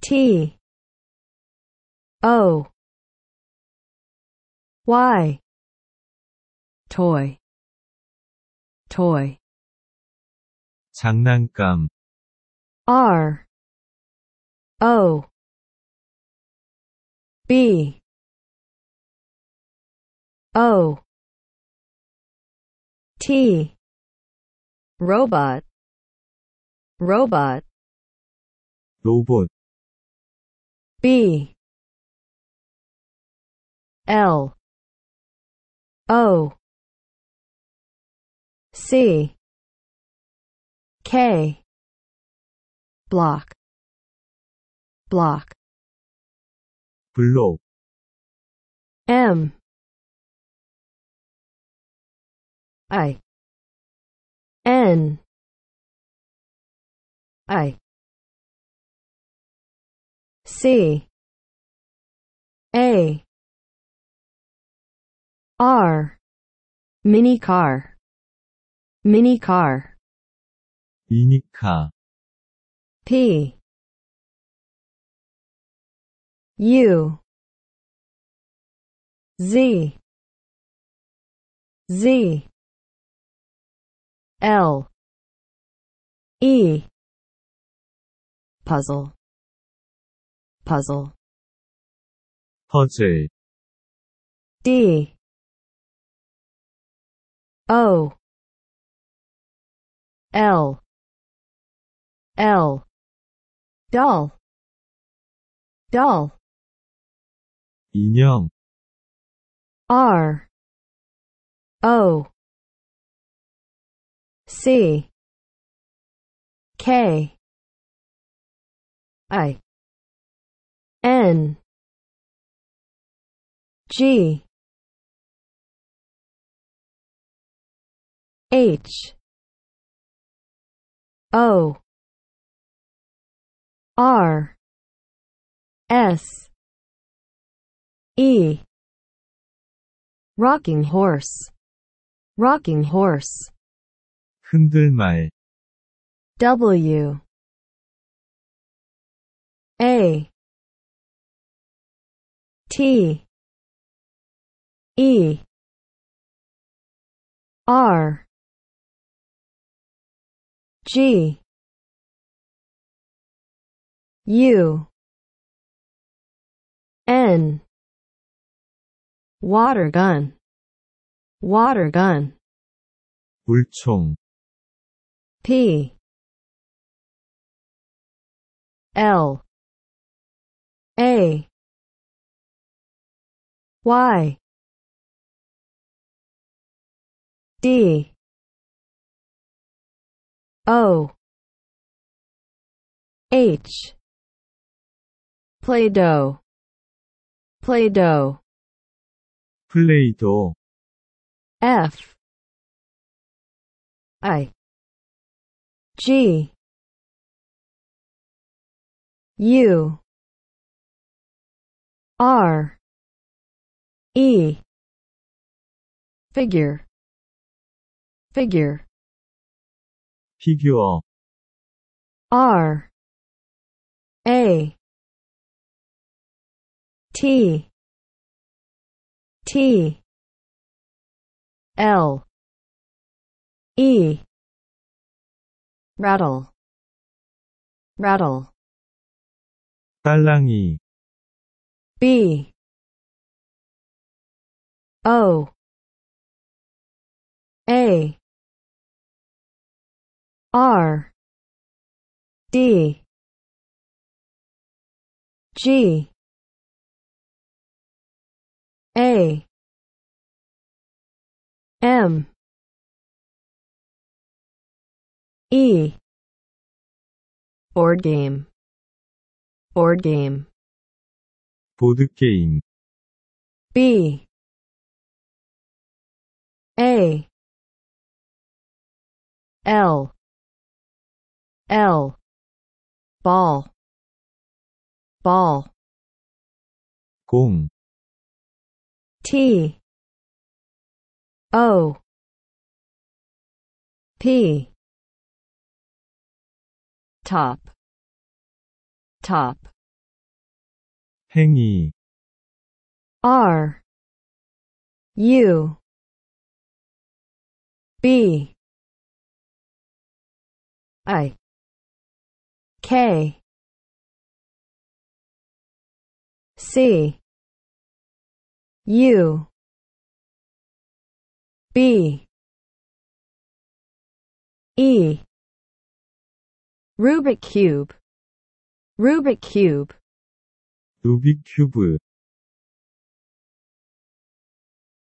T O Y toy toy 장난감 R O B O T robot robot 로봇 B L O C K block block 블록 M I N I C A R mini car mini car Mini car. P. U. Z. Z. L. E. puzzle puzzle puzzle D O L L doll doll 인형 R O C K I N G H O R S E Rocking horse Rocking horse 흔들말 W A T E R G U N water gun water gun 물총 P L A Y D O H Play-Doh Play-Doh Play-Doh F I G U R E figure figure Figure. rattle rattle 딸랑이 B O A R D G A M E board game board game board game B a L L ball ball Kung T O P top top 행위 R U B I K C U B E Rubik cube Rubik cube Rubik cube